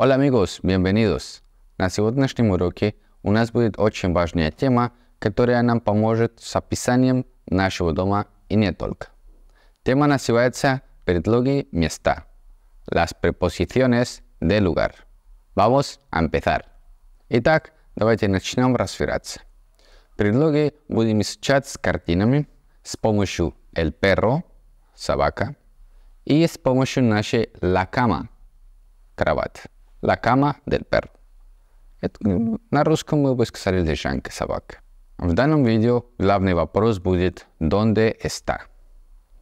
Hola amigos, bienvenidos! На сегодняшнем уроке у нас будет очень важная тема, которая нам поможет с описанием нашего дома и не только. Тема называется «Предлоги места» – «Las preposiciones de lugar». Vamos a empezar. Итак, давайте начнем разбираться. Предлоги будем изучать с картинами с помощью «el perro» – собака, и с помощью нашей «la cama» – кровать. La cama del перро. На русском мы бы сказали лежанка собак. В данном видео главный вопрос будет Донде está?»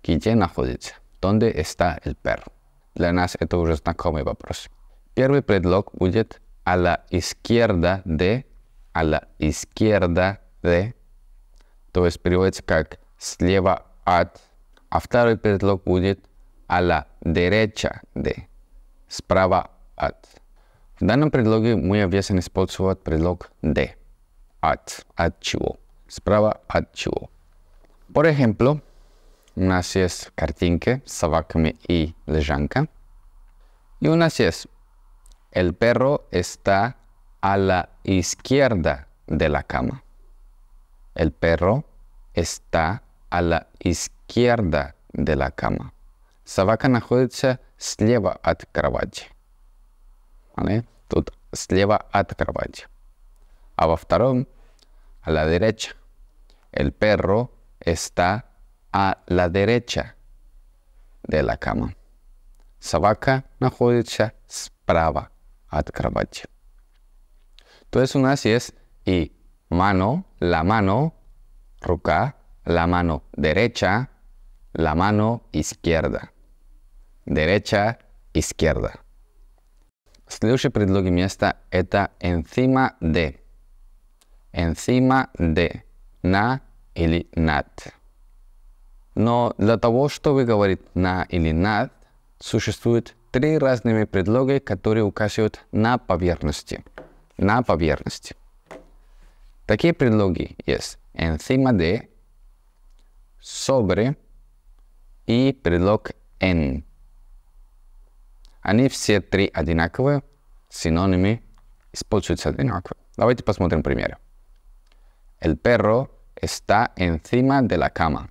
Где находится? Донде está el perro? Для нас это уже знакомый вопрос. Первый предлог будет «a la izquierda de», «a la izquierda de», то есть переводится как «слева от», а второй предлог будет «a la derecha de», «справа от». В данном предлоге мы обязаны использовать предлог de, от, от чего, справа от чего. Por ejemplo, у нас есть картинки с собаками и лежанка. И у нас есть El perro está a la izquierda de la cama. El perro está a la izquierda de la cama. Собака находится слева от кровати. Тут слева от кровати. a la derecha. El perro está a la derecha de la cama. Собака находится справа от кровати. Entonces una así es y mano, la mano, ruca, la mano derecha, la mano izquierda. Derecha, izquierda. Следующие предлоги места – это «encima de». «Encima de» – «на» или «над». Но для того, чтобы говорить «на» или «над», существует три разные предлоги, которые указывают на поверхности. На поверхности. Такие предлоги есть «encima de», «sobre» и предлог «en». Они все три одинаковые, синонимы используются одинаково. Давайте посмотрим пример. El perro está encima de la cama.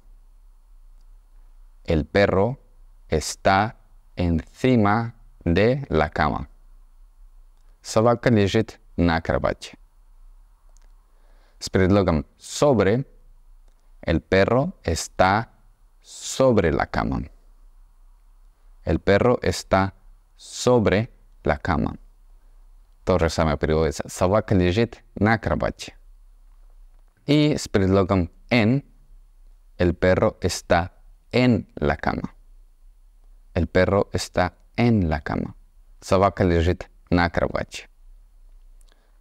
El perro está encima de la cama. Собака лежит на кровати. С предлогом sobre el perro está sobre la cama. El perro está sobre la cama. То же самое переводится. Собака лежит на кровати. И с предлогом en, el perro está en la cama. El perro está en la cama. Собака лежит на кровати.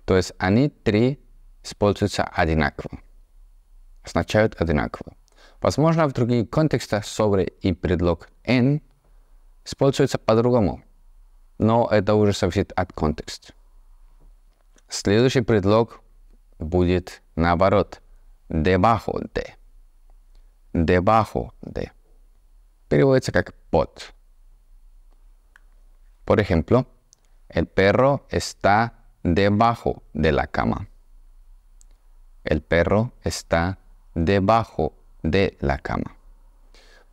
То есть они три используются одинаково. Означают одинаково. Возможно, в других контекстах sobre и предлог en используются по-другому но это уже зависит от контекста. Следующий предлог будет наоборот. Дебахо де. Дебахо де. Переводится как под. Por ejemplo, el perro está debajo de la cama. El perro está debajo de la cama.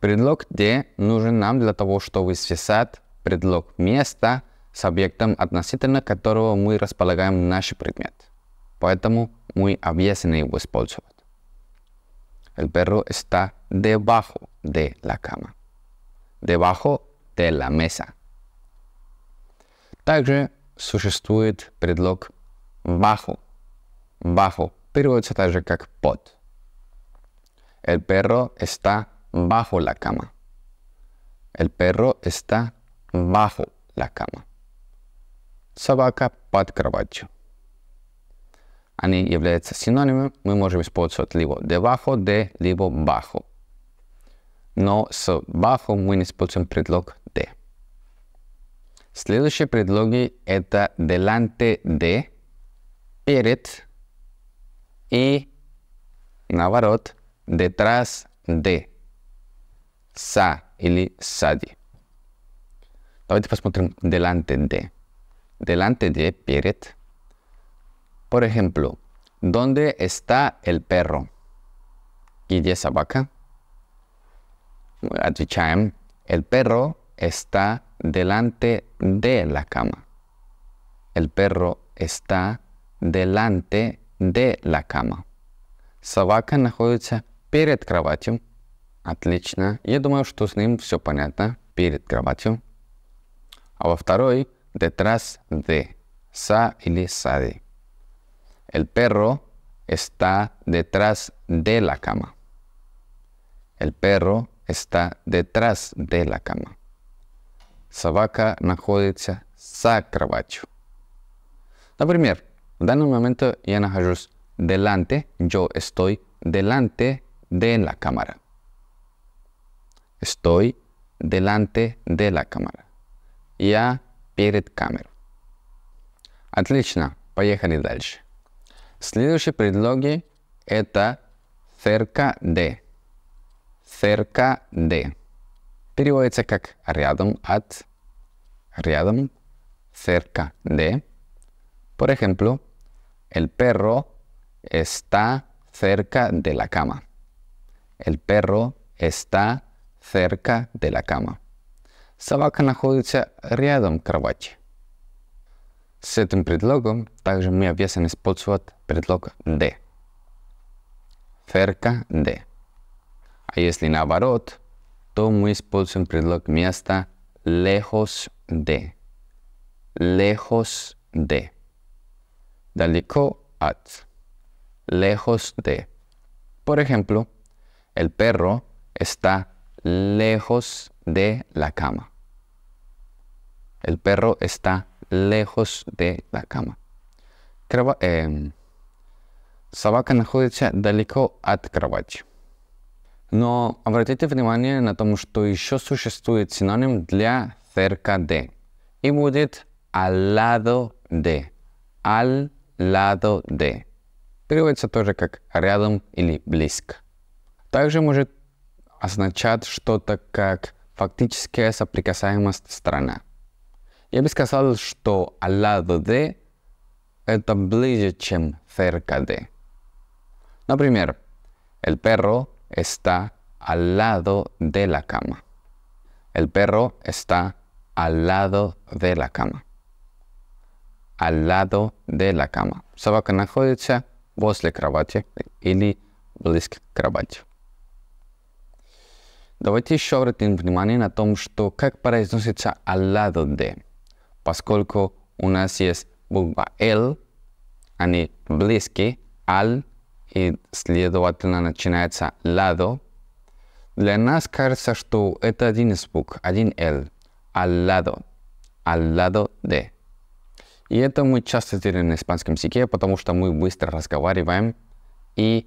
Предлог "de" нужен нам для того, чтобы связать предлог места с объектом, относительно которого мы располагаем наш предмет. Поэтому мы обязаны его использовать. El perro está debajo de la cama. Debajo de la mesa. Также существует предлог bajo. Bajo переводится также как под. El perro está bajo la cama. El perro está Bajo la cama. Собака под кроватью. Они являются синонимами. Мы можем использовать либо debajo de, либо bajo. Но с bajo мы не используем предлог de. Следующие предлоги это delante de, перед и наоборот detrás de, за или сзади Давайте посмотрим delante de. Delante de, перед. Por ejemplo, ¿dónde está el perro? Где собака? Отвечаем, el perro está delante de la cama. El perro está delante de la cama. Собака находится перед кроватью. Отлично. Я думаю, что с ним все понятно. Перед кроватью hoy detrás de. Sa Sade. El perro está detrás de la cama. El perro está detrás de la cama. sa находится La primera. Например, un momento delante, yo estoy delante de la cámara. Estoy delante de la cámara. я перед камерой. Отлично, поехали дальше. Следующие предлоги это cerca de. Cerca de. Переводится как рядом от, рядом, cerca de. Por ejemplo, el perro está cerca de la cama. El perro está cerca de la cama. Собака находится рядом кровати. С этим предлогом также мы обязаны использовать предлог «de». Cerca de. А если наоборот, то мы используем предлог места lejos de. Lejos de. Далеко от. Lejos de. Por ejemplo, el perro está lejos de la cama. El perro está лехос де Такама. Крова... Э, собака находится далеко от кровати. Но обратите внимание на то, что еще существует синоним для cerca de. И будет al lado de. Al lado de. Переводится тоже как рядом или близко. Также может означать что-то как фактическая соприкасаемость сторона. Я бы сказал, что al lado de это ближе, чем cerca de. Например, el perro está al lado de la cama. El perro está al lado de la cama. Al lado de la cama. Собака находится возле кровати или близко к кровати. Давайте еще обратим внимание на том, что как произносится al lado de. поскольку у нас есть буква L, они близки, al, и следовательно начинается lado. Для нас кажется, что это один из букв, один L, al lado, al lado de. И это мы часто делаем на испанском языке, потому что мы быстро разговариваем, и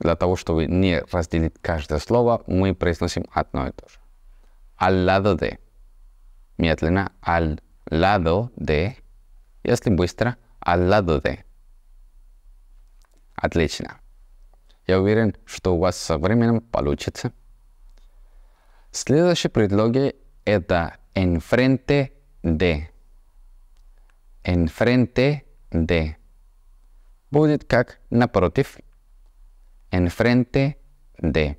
для того, чтобы не разделить каждое слово, мы произносим одно и то же. Al lado de. Медленно, al lado de, если быстро, al lado de. Отлично. Я уверен, что у вас со временем получится. Следующее предлоги это enfrente de. Enfrente de. Будет как напротив. Enfrente de.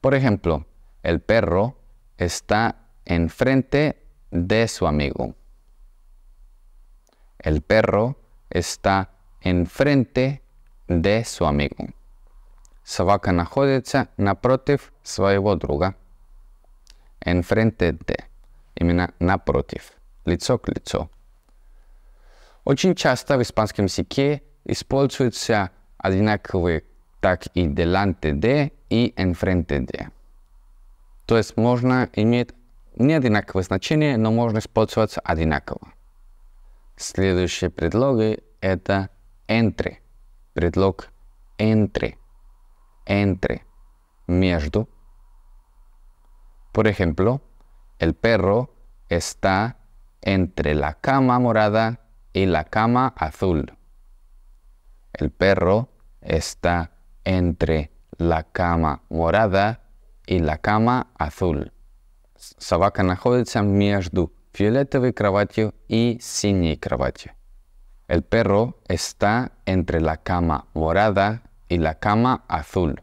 Por ejemplo, el perro está enfrente de su amigo. El perro está enfрente de su amigo. Собака находится напротив своего друга. Enfrente de. Именно напротив. Лицо к лицу. Очень часто в испанском языке используются одинаковые так и delante de и enfrente de. То есть можно иметь не одинаковое значение, но можно использоваться одинаково. Следующие предлоги это entre, предлог entre, entre, между. Por ejemplo, el perro está entre la cama morada y la cama azul. El perro está entre la cama morada y la cama azul. Собака находится между фиолетовой кроватью и синей кроватью. El perro está entre la cama morada y la cama azul.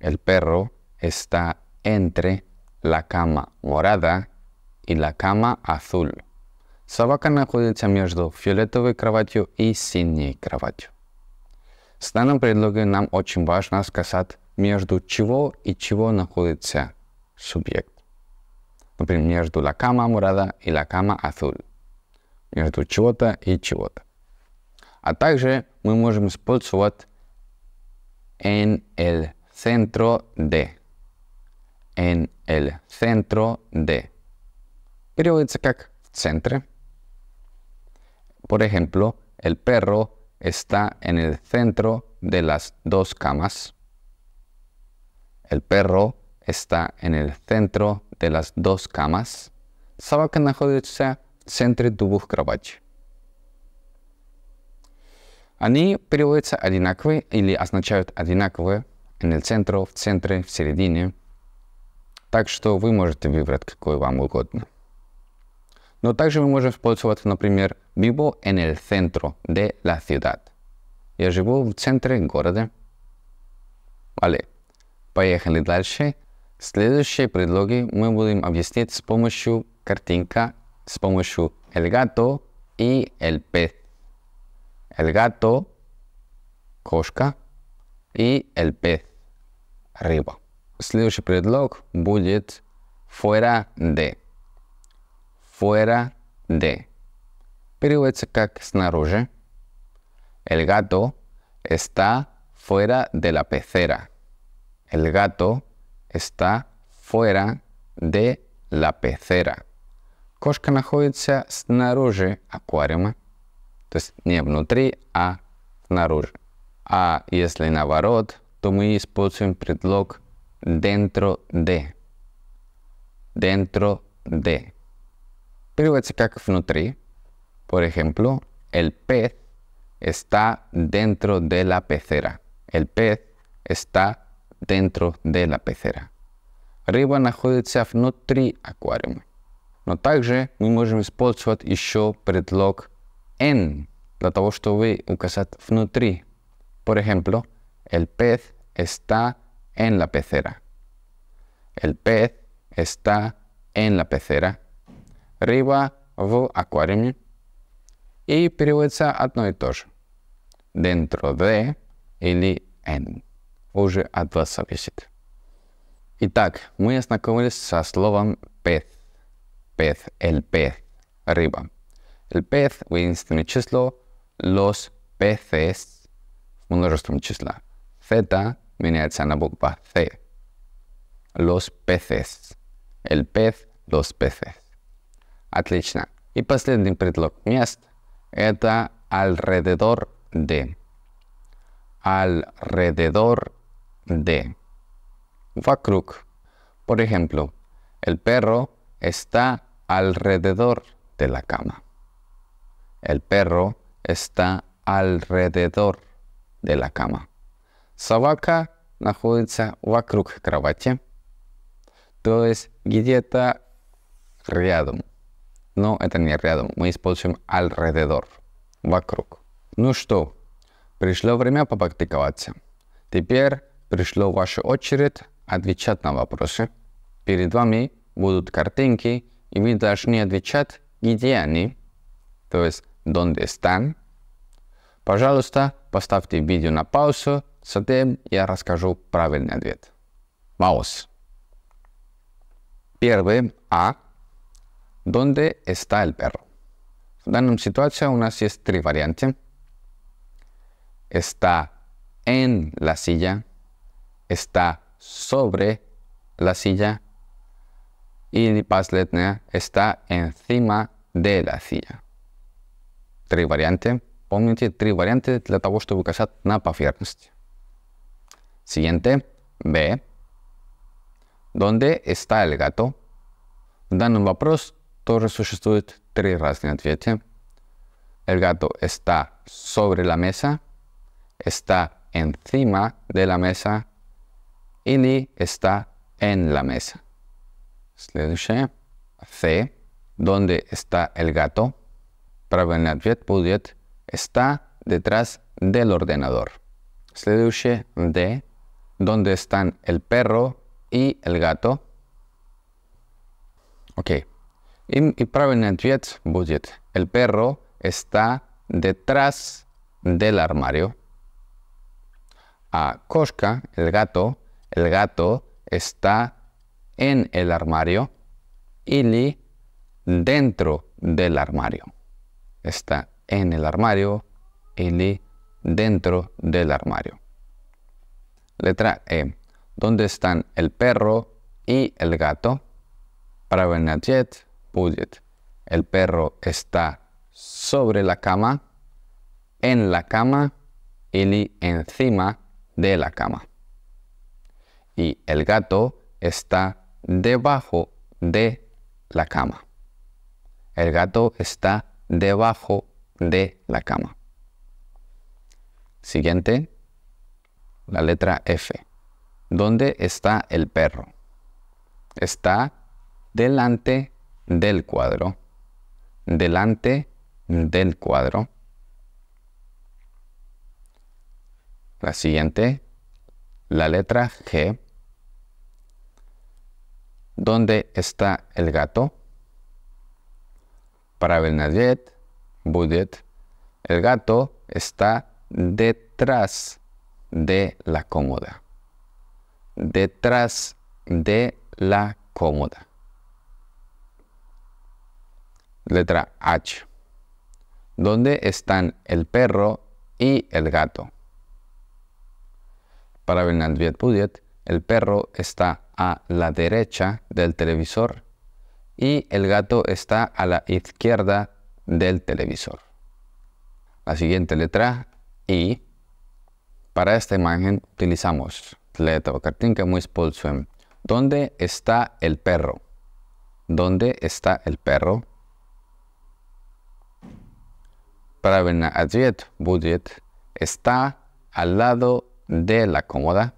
El perro está entre la cama morada y la cama azul. Собака находится между фиолетовой кроватью и синей кроватью. С данным предлогом нам очень важно сказать, между чего и чего находится субъект. Primero между la cama morada y la cama azul, между чего-то y чего A также мы en el centro de. En el centro de. Por ejemplo, el perro está en el centro de las dos camas. El perro está en el centro de las dos camas. Собака находится в центре двух кроватей. Они переводятся одинаковые или означают одинаковые. En el centro, в центре, в середине. Так что вы можете выбрать какой вам угодно. Но также мы можем использовать, например, vivo en el centro de la ciudad. Я живу в центре города. Vale. Поехали дальше. Следующие предлоги мы будем объяснять с помощью картинка, с помощью el gato y el pez. El gato, кошка, и el pez, рыба. Следующий предлог будет fuera de. Fuera de. Переводится как снаружи. El gato está fuera de la pecera. El gato está fuera de la pecera. Кошка находится снаружи аквариума, то есть не внутри, а снаружи. А если наоборот, то мы используем предлог dentro de. Dentro de. Переводится как внутри. Por ejemplo, el pez está dentro de la pecera. El pez está dentro de la pecera. Рыба находится внутри аквариума. Но также мы можем использовать еще предлог en для того, чтобы указать внутри. Por ejemplo, el pez está en la pecera. El pez está en la pecera. Рыба в аквариуме. И переводится одно и то же. Dentro de или en уже от вас зависит. Итак, мы ознакомились со словом «пес». el pez, рыба. El pez в единственное число, los peces в числа. Z меняется на буква C. Los peces. El pez, los peces. Отлично. И последний предлог мест – это alrededor de. Alrededor de. Вокруг. Por ejemplo, el perro está alrededor de la cama. El perro está alrededor de la cama. Sabaka находится вокруг кровати. То есть где-то рядом. Но это не рядом. Мы используем alrededor. Вокруг. Ну что, пришло время попрактиковаться. Теперь Пришло ваша очередь отвечать на вопросы. Перед вами будут картинки, и вы должны отвечать, где они, то есть «Donde están?». Пожалуйста, поставьте видео на паузу, затем я расскажу правильный ответ. Vamos. Первый А. ¿Dónde está el perro? В данном ситуации у нас есть три варианта. Está en la silla, está sobre la silla y Pasletnia está encima de la silla. Три варианты. Помните, три варианта для того, чтобы указать на поверхность. Siguiente, B. ¿Dónde está el gato? В данном вопрос тоже существует три разные ответа. El gato está sobre la mesa, está encima de la mesa Ini está en la mesa. C. ¿Dónde está el gato? Правильный ответ está detrás del ordenador. Следующее. D. ¿Dónde están el perro y el gato? Ok. Y, правильный el perro está detrás del armario. A кошка, el gato, el gato está en el armario. Ili dentro del armario. Está en el armario. Ili dentro del armario. Letra E. ¿Dónde están el perro y el gato? para budget. El perro está sobre la cama, en la cama, y encima de la cama y el gato está debajo de la cama. El gato está debajo de la cama. Siguiente, la letra F. ¿Dónde está el perro? Está delante del cuadro. Delante del cuadro. La siguiente, la letra G. ¿Dónde está el gato? Para Bernadette Budet, el gato está detrás de la cómoda. Detrás de la cómoda. Letra H. ¿Dónde están el perro y el gato? Para Bernadette Budet el perro está a la derecha del televisor y el gato está a la izquierda del televisor. La siguiente letra, I. Para esta imagen utilizamos letra la que muy spolswem. ¿Dónde está el perro? ¿Dónde está el perro? Para ver budget, está al lado de la cómoda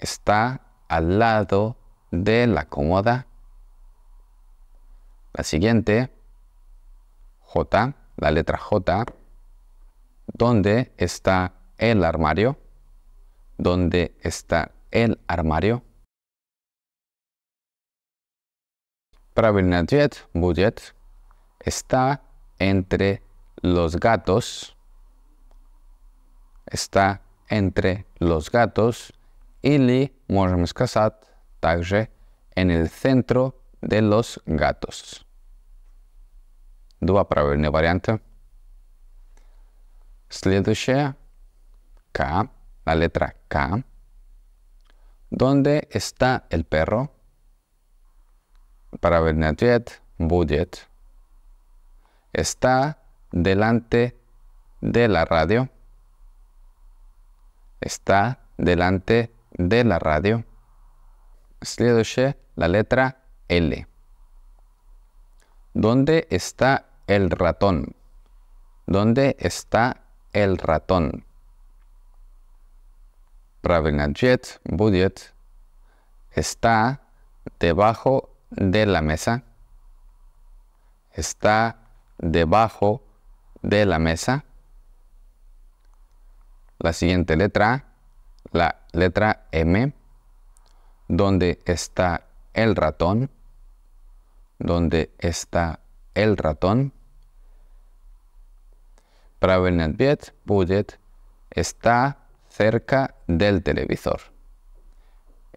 está al lado de la cómoda. La siguiente, J, la letra J, ¿dónde está el armario? ¿Dónde está el armario? Правильный ответ está entre los gatos. Está entre los gatos y le podemos сказать также en el centro de los gatos. Два правильные варианта. Следующее K, la letra K. ¿Dónde está el perro? Правильный ответ будет. Está delante de la radio. Está delante de de la radio. Следующее, la letra L. ¿Dónde está el ratón? ¿Dónde está el ratón? Правильно, jet está debajo de la mesa. Está debajo de la mesa. La siguiente letra la letra M, donde está el ratón, donde está el ratón. Pravilnet ответ está cerca del televisor.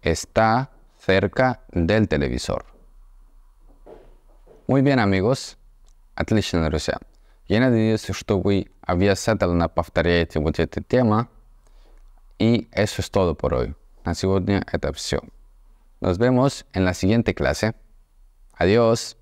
Está cerca del televisor. Muy bien, amigos. Отлично, друзья. Я надеюсь, что вы обязательно y eso es todo por hoy. На сегодня это Nos vemos en la siguiente clase. Adiós.